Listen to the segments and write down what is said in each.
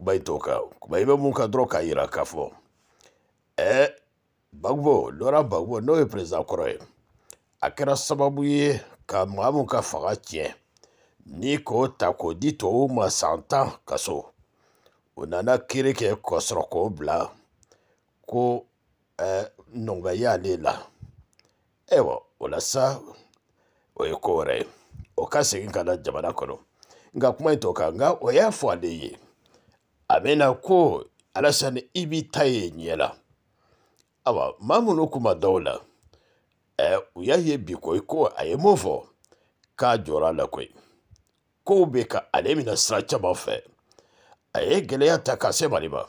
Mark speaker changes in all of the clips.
Speaker 1: kuba i to kan kuba i bɛ mun kan dɔrɔn k'a yira k'a fɔ ɛɛ eh, bagbo lɔra bagbo n'o ye perezan kɔrɔ ye a kɛra sababu ye ka maa mun ka fanga tiɲɛ ni k'o ta k'o di tubabuw ma san tan kaso o nana kiiri kɛ k'a sɔrɔ k'o bila ko ɛɛ eh, nɔngɔn y'ale la ayiwa eh, o la sa o ye ko wɛrɛ ye o ka segin ka na jamana kɔnɔ nka kuma in e t'o kan nka o y'a fɔ ale ye. E, a bena ko alasan i b'i ta ye ɲɛ la awa maa minnu kuma daw la ɛ u y'a ye bi koyi ko a ye mun fɔ k'a jɔra a la koyi kow bɛ ka ale minɛ sira caman fɛ a ye gɛlɛya ta ka se mali ma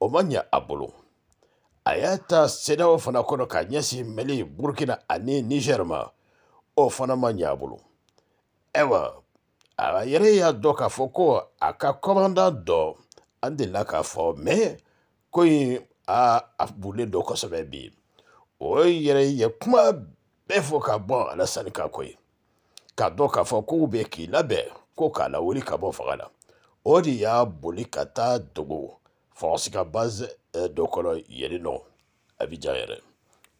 Speaker 1: o ma ɲɛ a bolo a y'a ta sedaw fana kɔnɔ k'a ɲɛsin mali burukina ani nizɛri ma o fana ma ɲɛ a bolo ayiwa a yɛrɛ y'a dɔn k'a fɔ ko a ka kɔmandan dɔ an delila k'a fɔ mɛ ko in a a burulen don kosɛbɛ bi o yɛrɛ ye kuma bɛɛ fɔ ka bɔ ala sani ka ko ye k'a dɔn k'a fɔ k'u bɛ k'i labɛn ko k'a lawuli ka bɔ fanga la o de y'a boli ka taa dogo faransi ka base dɔ kɔnɔ yen nɔ abijan yɛrɛ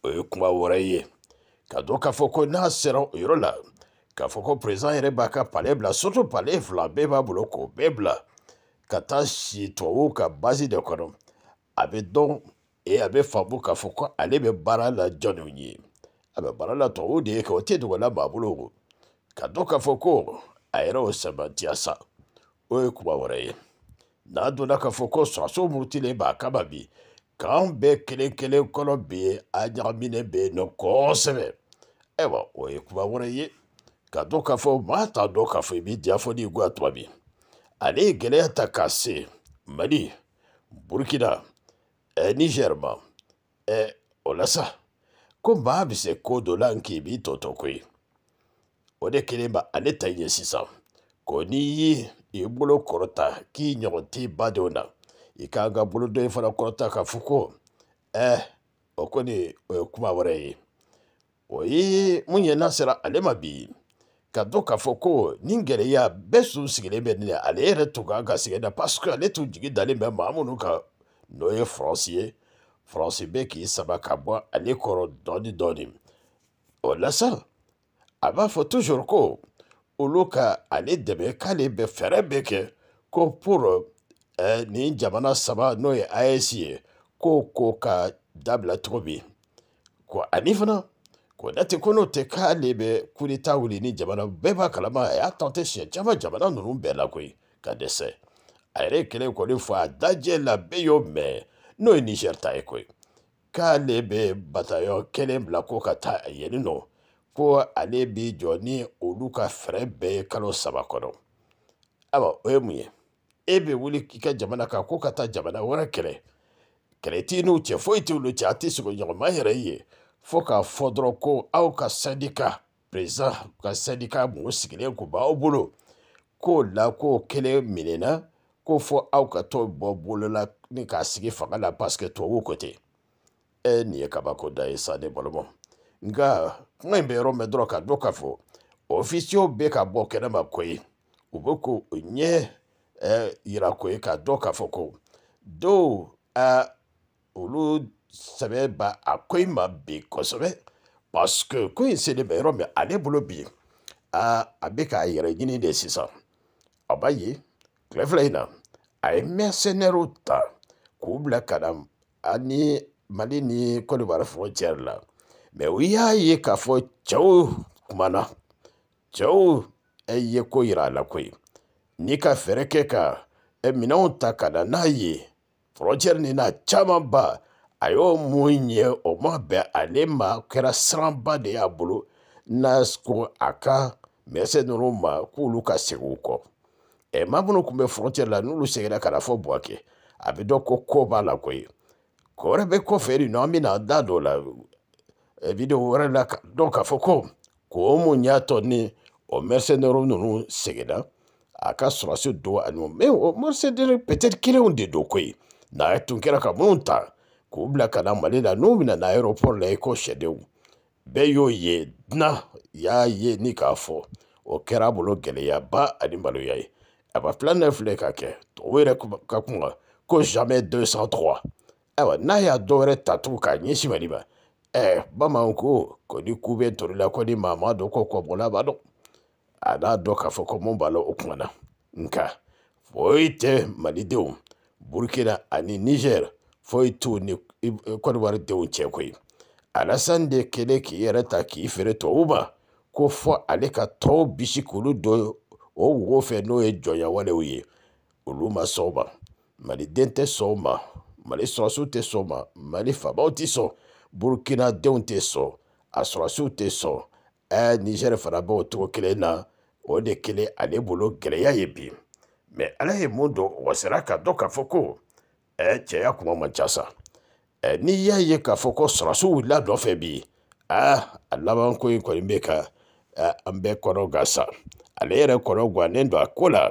Speaker 1: o ye kuma wɛrɛ ye ka dɔn k'a fɔ ko n'a sera o yɔrɔ la k'a fɔ ko perezan yɛrɛ b'a ka pale bila sotu pale fila bɛɛ b'a bolo k'o bɛɛ bila ka taa si tubabuw ka baasi de kɔnɔ a bɛ dɔn e a bɛ faamu k'a fɔ ko ale bɛ baara la jɔnniw ye a bɛ baara la tubabuw de ye kɛ o tɛ dogola maa bolo ka dɔn k'a fɔ ko a yɛrɛ y'o sɛmɛntiya sa o ye kuma wɛrɛ ye n'an donna k'a fɔ ko sɔrɔso murutilen b'a kama bi k'an bɛɛ kelen kelen kɔnɔ bi ye a ɲagaminen bɛ yen nɔ kosɛbɛ ayiwa o ye kuma wɛrɛ ye ka dɔn k'a fɔ maa t'a dɔn k'a fɔ i b'i diya fɔ n'i guwa tuma min ale gɛlɛya ta ka se (Mali), Burkina, e Niger ma e Olisa Ko maa bɛ se ko dɔ la nkè b'i tɔ tɔ koyi, o de kɛlen bɛ ale ta in ye sisan ko n'i ye i bolo kɔrɔta k'i ɲɔgɔn t'i badenw na i k'an e ka bolo dɔ in fana kɔrɔta ka fɔ ko ɛɛ o kɔni o ye kuma wɛrɛ ye o ye mun ye n'a sera ale ma bi ka dɔn k'a fɔ ko nin gɛlɛya bɛɛ tun sigilen bɛ nin ale yɛrɛ tun kan ka sigi na parce que ale tun jigi dalen bɛ maa minnu kan n'o ye faransi ye faransi bɛ k'i sama ka bɔ ale kɔrɔ dɔɔni dɔɔni o la sa a b'a fɔ toujours ko olu ka ale dɛmɛ k'ale bɛ fɛɛrɛ bɛɛ kɛ ko pour eh, nin jamana saba n'o ye AES ye ko ko ka dabila cogo min ko ani fana kɔnate ko n'o tɛ k'ale bɛ kudeta wuli ni jamana bɛɛ b'a kalama a y'a tante siɲɛ caman jamana ninnu bɛɛ la koyi ka dɛsɛ a yɛrɛ ye kɛlɛ kɔni fɔ a dajɛ la bɛɛ y'o mɛn n'o ye nizɛri ta ye koyi k'ale bɛ batayɔn kelen bila ko ka taa a yenni nɔ ko ale b'i jɔ ni olu ka fɛɛrɛ bɛɛ ye kalo saba kɔnɔ awa o ye mun ye e bɛ wuli k'i ka jamana kan ko ka taa jamana wɛrɛ kɛlɛ kɛlɛ t'i n'u cɛ foyi t'olu cɛ a tɛ sogo ɲɔgɔnma yɛrɛ ye fo k'a fɔ dɔrɔn ko aw ka sandika perezan ka sadika mɔgɔ sigilen kun b'aw bolo k'o la k'o kelen minɛna ko fo aw ka t'o bɔ bolola ni k'a sigi fanga la paseke tubabuw ko ten ɛ nin ye kabako da ye sa ne balima nka kuma in bɛ yɔrɔ min dɔrɔn ka dɔ k'a fɔ ofisiyew bɛ ka bɔ kɛnɛma koyi u bɛ k'o ɲɛ ɛ yira koyi ka dɔ k'a fɔ ko though olu sɛbɛ ba a ko in ma bi kosɛbɛ parce que ko in selen bɛ yɔrɔ min ale bolo bi aa a bɛ k'a yɛrɛ ɲini de sisan a b'a ye tile fila in na a ye mercenaires ta k'u bila ka na ani mali ni cote d'ivoire frontière la mais u y'a ye k'a fɔ cɛw kumana cɛw ye ko yira a la koyi n'i ka fɛɛrɛ kɛ ka minɛnw ta ka na n'a ye frontière ni n'a camanba. a y'o mun ye o ma bɛn ale ma o kɛra siranba de y'a e bolo n'a ko a e ka mɛsɛ ninnu ma k'olu ka segin u kɔ ɛ maa minnu tun bɛ fɔrɔncɛ la n'olu seginna ka na fɔ buwake a bɛ dɔn ko ko b'a la koyi ko wɛrɛ bɛ kɔfɛ yen nɔ an bɛna an da don o la bidenw wɛrɛ la dɔn k'a fɔ ko ko mun y'a tɔ ni o mɛsɛnɛrɛw ninnu seginna a ka sɔrɔsi don ani mɛ o mɛsɛnɛrɛ pɛtɛri kelenw de don koyi n'a tun kɛra ka minnu ta k'u bila ka na mali la n'u bɛna na aéroport la i ko sɛdenw bɛɛ y'o ye dunan y'a ye ni k'a fɔ o kɛra bolo gɛlɛyaba ani maloya ye a ba filanan filɛ ka kɛ o yɛrɛ ka kuma ko jamais 203 ayiwa n'a y'a dɔ wɛrɛ ta tugun k'a ɲɛsin mali ma ɛɛ bamananw ko ko ni ku bɛ tori la ko ni maa ma dɔn ko kɔbɔla b'a dɔn a n'a dɔn k'a fɔ ko mun b'a la o kumana nka foyi tɛ malidenw burukina ani nizɛri foytu ni korwar deunce koi alasan de kele ki yɛrɛ ta k'i feere tubabu ma ko fɔ ale ka tɔw bisi k'olu don o wo fɛ n'o ye jɔnya jɔnyawalew ye olu ma sɔn o ma maliden tɛ sɔn o ma mali sɔrɔsiw tɛ sɔn o ma mali faamaw tɛ sɔn denw tɛ sɔn a sɔrɔsiw tɛ sɔn ɛɛ nizɛri fana b'o cogo kelen na o de kelen ale bolo gɛlɛya ye bi mɛ ala ye mun don wasara ka dɔn k'a fɔ ko ɛ cɛya kuma man ca sa ɛ n'i y'a ye k'a fɔ ko sɔrɔsi wulila nɔfɛ bi a a laban ko in kɔni bɛ ka ɛ an bɛɛ kɔnɔ gan sa ale yɛrɛ kɔnɔ gannen don a ko la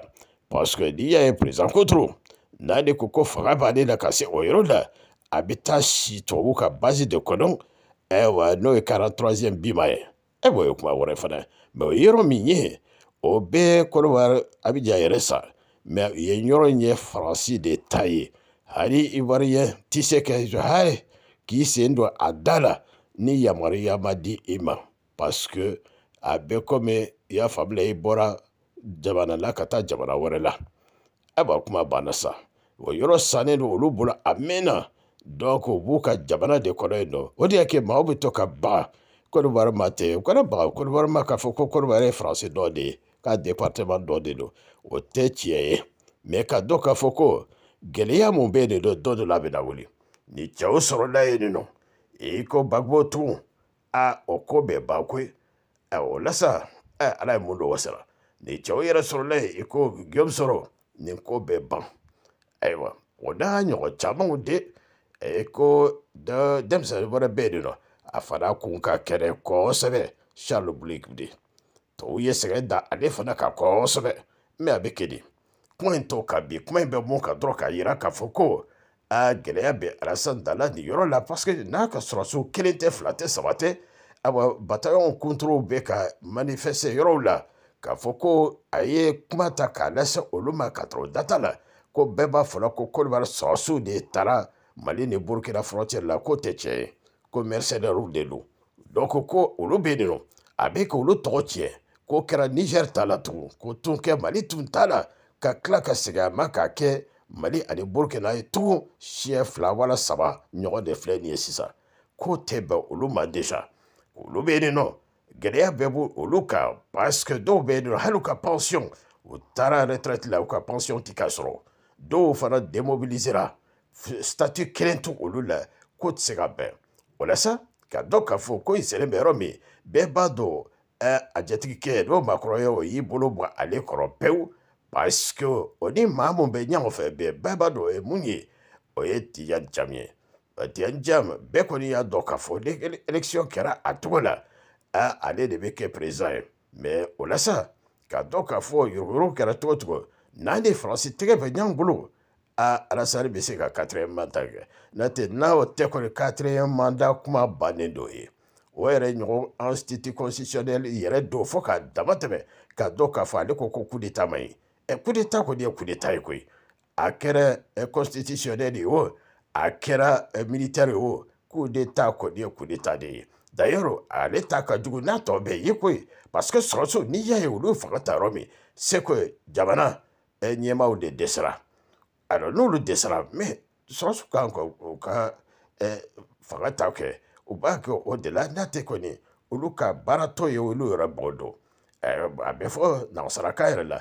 Speaker 1: parce que n'i y'a ye président kotoro n'ale ko ko fanga b'ale la ka se o yɔrɔ la a bɛ taa si tubabu ka base de kɔnɔ ɛwa n'o ye 43e bima ye e b'o ye kuma wɛrɛ fana mɛ o yɔrɔ min ye o bɛɛ kɔnɔbara abijan yɛrɛ sa mɛ u ye yɔrɔ in ye faransi de ta ye hali ivoirien tiseke johare k'i sen don a da la ni yamariya ma di i ma paske a bɛ komi i y'a faamula i bɔra jamana la ka taa jamana wɛrɛ la e b'a kuma banna sa o yɔrɔ sannen don olu bolo a mɛnna donc u b'u ka jamana de kɔnɔ yen nɔ o de y'a kɛ maaw bɛ to ka baga kɔdiwari ma tɛ u kana baga kɔdiwari ma k'a fɔ ko kɔdiwari ye faransi dɔ de ye k'a département dɔ de don o tɛ tiɲɛ ye mais ka dɔn k'a fɔ ko Gɛlɛya mun bɛ yen de dɔ dɔ la a bɛ na wuli ni cɛw sɔrɔla yen nin nɔ i ko bagbo tugun a o ko bɛɛ ba koyi o la sa ala ye mun dɔ wasara ni cɛw yɛrɛ sɔrɔla yen i ko gɛm sɔrɔ nin ko bɛɛ ban ayiwa o n'a ɲɔgɔn camanw de i ko denmisɛnnin wɛrɛ bɛɛ yen nɔ a fana kun ka kɛnɛ kosɛbɛ charles blake de tɔw ye sɛgɛn da ale fana kan kosɛbɛ mɛ a bɛ kɛ de kuma in to ka bi kuma in bɛ mun ka dɔrɔn k'a yira k'a fɔ ko a gɛlɛya bɛ alasan dala nin yɔrɔ la parce que n'a ka sɔrɔsiw kelen tɛ fila tɛ saba tɛ awa batayɔn kuntorow bɛ ka manifeste yɔrɔw la k'a fɔ ko a ye kuma ta k'a lase olu ma ka tɔrɔ data la ko bɛɛ b'a fɔla ko kodiwari sɔrɔsiw de taara mali ni burukina frontière la ko tɛ tiɲɛ ye ko mercenaires de don donc ko olu bɛ yen nɔ a bɛ k'olu tɔgɔ tiɲɛ ko kɛra niger ta la tugun ko tun kɛ mali tun t'a la ka tila ka segin a ma k'a kɛ mali ani burukina ye tugun siɲɛ fila wala saba ɲɔgɔn de filɛ nin ye sisan ko tɛ bɛn olu ma deja olu bɛ yen nɔ gɛlɛya bɛɛ b' olu kan parce que dɔw bɛ yen nɔ hali u ka pension u taara retraite la u ka pension ti ka sɔrɔ dɔw fana démobilisera statut kelen to olu la ko tɛ se ka bɛn o la sa ka dɔ k'a fɔ ko i selen bɛ yɔrɔ min bɛɛ b'a dɔn ɛ a jatigikɛ n'o maakɔrɔ ye o y'i bolo bɔ ale kɔrɔ pewu parce que o ni maa mun bɛ ɲɔgɔn fɛ bi bɛɛ b'a dɔn o ye mun ye o ye tiyan jam ye tiyan jam bɛɛ kɔni y'a dɔn k'a fɔ ni élection kɛra a cogo la a ale de bɛ kɛ président ye mais o la sa k'a dɔn k'a fɔ yuruguyurugu kɛra cogo cogo n'an ni faransi tɛgɛ bɛ ɲɔgɔn bolo a alasani bɛ se ka quatrième mandat kɛ n'o tɛ n'a o tɛ kɔni quatrième mandat kuma bannen don ye o yɛrɛ ɲɔgɔn institut constitutionnel yɛrɛ don fo k'a dama tɛmɛ k'a dɔn k'a fɔ ale ko ko coup d'état ma ɲi. kudeta kɔ deɛ kudeta yi koyi a kɛra constitutionnel de ye o a kɛra militaire ye o kudeta kɔ deɛ kudeta de ye d'ailleurs ale ta ka jugu n'a tɔ bɛɛ ye koyi parce sɔrɔso n'i y'a ye olu ye fanga ta yɔrɔ min c'est jamana ɲɛmaaw de dɛsɛra alors n'olu dɛsɛra mais sɔrɔso kan ka u ka fanga ta kɛ u b'a kɛ o de la n'a tɛ kɔni olu ka baaratɔ ye olu yɛrɛ b'o dɔn a bɛ fɔ nansarakan yɛrɛ la